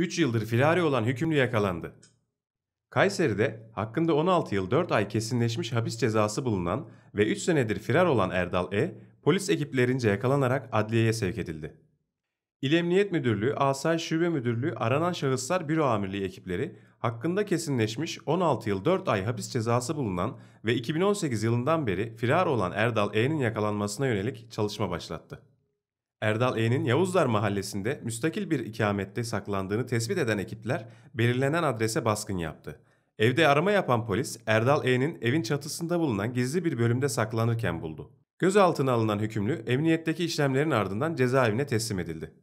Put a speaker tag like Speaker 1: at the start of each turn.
Speaker 1: 3 yıldır firari olan hükümlü yakalandı. Kayseri'de hakkında 16 yıl 4 ay kesinleşmiş hapis cezası bulunan ve 3 senedir firar olan Erdal E, polis ekiplerince yakalanarak adliyeye sevk edildi. İl Emniyet Müdürlüğü, Asayiş Şube Müdürlüğü aranan şahıslar büro amirliği ekipleri hakkında kesinleşmiş 16 yıl 4 ay hapis cezası bulunan ve 2018 yılından beri firar olan Erdal E'nin yakalanmasına yönelik çalışma başlattı. Erdal E'nin Yavuzlar Mahallesi'nde müstakil bir ikamette saklandığını tespit eden ekipler belirlenen adrese baskın yaptı. Evde arama yapan polis Erdal E'nin evin çatısında bulunan gizli bir bölümde saklanırken buldu. Gözaltına alınan hükümlü emniyetteki işlemlerin ardından cezaevine teslim edildi.